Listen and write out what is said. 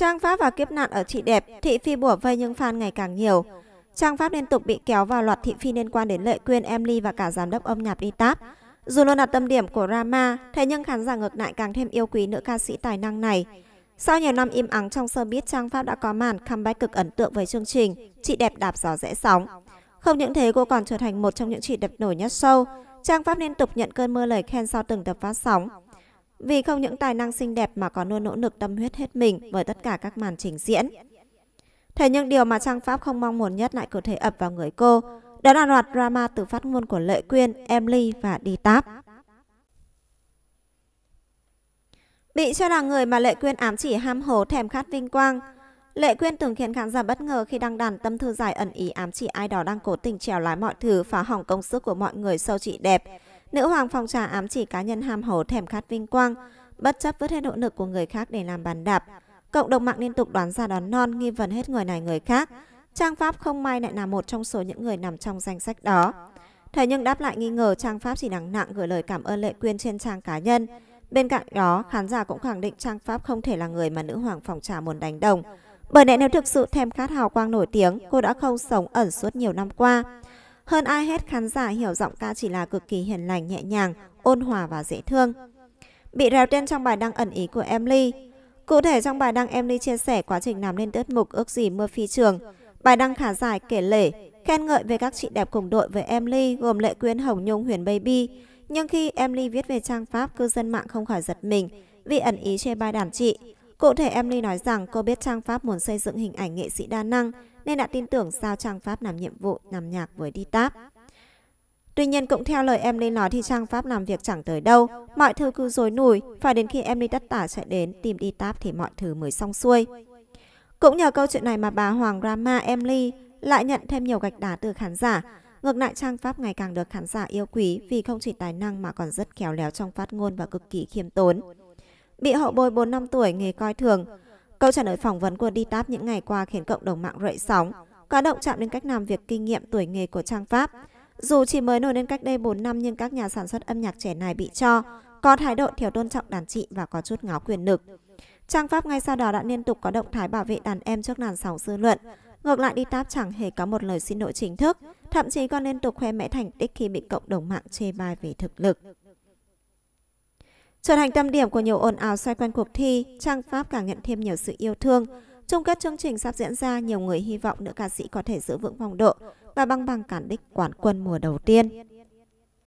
Trang Pháp và kiếp nạn ở chị đẹp, thị phi bủa vây nhưng fan ngày càng nhiều. Trang Pháp liên tục bị kéo vào loạt thị phi liên quan đến Lệ Quyên, Emily và cả giám đốc âm nhạc đi táp. Dù luôn là tâm điểm của Rama, thế nhưng khán giả ngược lại càng thêm yêu quý nữ ca sĩ tài năng này. Sau nhiều năm im ắng trong showbiz, Trang Pháp đã có màn comeback cực ấn tượng với chương trình Chị đẹp đạp gió rẽ sóng. Không những thế, cô còn trở thành một trong những chị đẹp nổi nhất show. Trang Pháp liên tục nhận cơn mưa lời khen sau từng tập phát sóng vì không những tài năng xinh đẹp mà còn luôn nỗ lực tâm huyết hết mình với tất cả các màn trình diễn. Thế nhưng điều mà Trang Pháp không mong muốn nhất lại cứ thể ập vào người cô, đó là loạt drama từ phát ngôn của Lệ Quyên, Emily và Đi Táp. Bị cho là người mà Lệ Quyên ám chỉ ham hồ, thèm khát vinh quang, Lệ Quyên từng khiến khán giả bất ngờ khi đăng đàn tâm thư dài ẩn ý ám chỉ ai đó đang cố tình trèo lái mọi thứ phá hỏng công sức của mọi người sau chị đẹp, Nữ hoàng phòng trà ám chỉ cá nhân ham hố thèm khát vinh quang, bất chấp vứt hết nỗ lực của người khác để làm bàn đạp. Cộng đồng mạng liên tục đoán ra đoán non, nghi vấn hết người này người khác. Trang Pháp không may lại là một trong số những người nằm trong danh sách đó. Thế nhưng đáp lại nghi ngờ Trang Pháp chỉ đắng nặng gửi lời cảm ơn Lệ Quyên trên trang cá nhân. Bên cạnh đó, khán giả cũng khẳng định Trang Pháp không thể là người mà nữ hoàng phòng trà muốn đánh đồng. Bởi lẽ nếu thực sự thèm khát hào quang nổi tiếng, cô đã không sống ẩn suốt nhiều năm qua. Hơn ai hết khán giả hiểu giọng ca chỉ là cực kỳ hiền lành, nhẹ nhàng, ôn hòa và dễ thương. Bị rào tên trong bài đăng ẩn ý của Emily Cụ thể trong bài đăng Emily chia sẻ quá trình làm nên tiết mục ước gì mưa phi trường. Bài đăng khá dài kể lể, khen ngợi về các chị đẹp cùng đội với Emily gồm Lệ Quyên, Hồng Nhung, Huyền Baby. Nhưng khi Emily viết về trang Pháp, cư dân mạng không khỏi giật mình vì ẩn ý chê bai đàn chị. Cụ thể Emily nói rằng cô biết Trang Pháp muốn xây dựng hình ảnh nghệ sĩ đa năng nên đã tin tưởng sao Trang Pháp làm nhiệm vụ làm nhạc với Di táp. Tuy nhiên cũng theo lời Emily nói thì Trang Pháp làm việc chẳng tới đâu, mọi thứ cứ rối nùi, phải đến khi Emily tất tả chạy đến tìm Di táp thì mọi thứ mới xong xuôi. Cũng nhờ câu chuyện này mà bà Hoàng Rama Emily lại nhận thêm nhiều gạch đá từ khán giả. Ngược lại Trang Pháp ngày càng được khán giả yêu quý vì không chỉ tài năng mà còn rất khéo léo trong phát ngôn và cực kỳ khiêm tốn bị hậu bồi 4 năm tuổi nghề coi thường. Câu trả lời phỏng vấn của đi DTAP những ngày qua khiến cộng đồng mạng rậy sóng, có động chạm đến cách làm việc kinh nghiệm tuổi nghề của Trang Pháp. Dù chỉ mới nổi lên cách đây 4 năm nhưng các nhà sản xuất âm nhạc trẻ này bị cho, có thái độ thiếu tôn trọng đàn chị và có chút ngáo quyền lực. Trang Pháp ngay sau đó đã liên tục có động thái bảo vệ đàn em trước làn sóng dư luận. Ngược lại, đi DTAP chẳng hề có một lời xin lỗi chính thức, thậm chí còn liên tục khoe mẽ thành tích khi bị cộng đồng mạng chê bai về thực lực. Trở thành tâm điểm của nhiều ồn ào xoay quanh cuộc thi, trang Pháp càng nhận thêm nhiều sự yêu thương. Chung kết chương trình sắp diễn ra, nhiều người hy vọng nữ ca sĩ có thể giữ vững vòng độ và băng bằng cản đích quán quân mùa đầu tiên.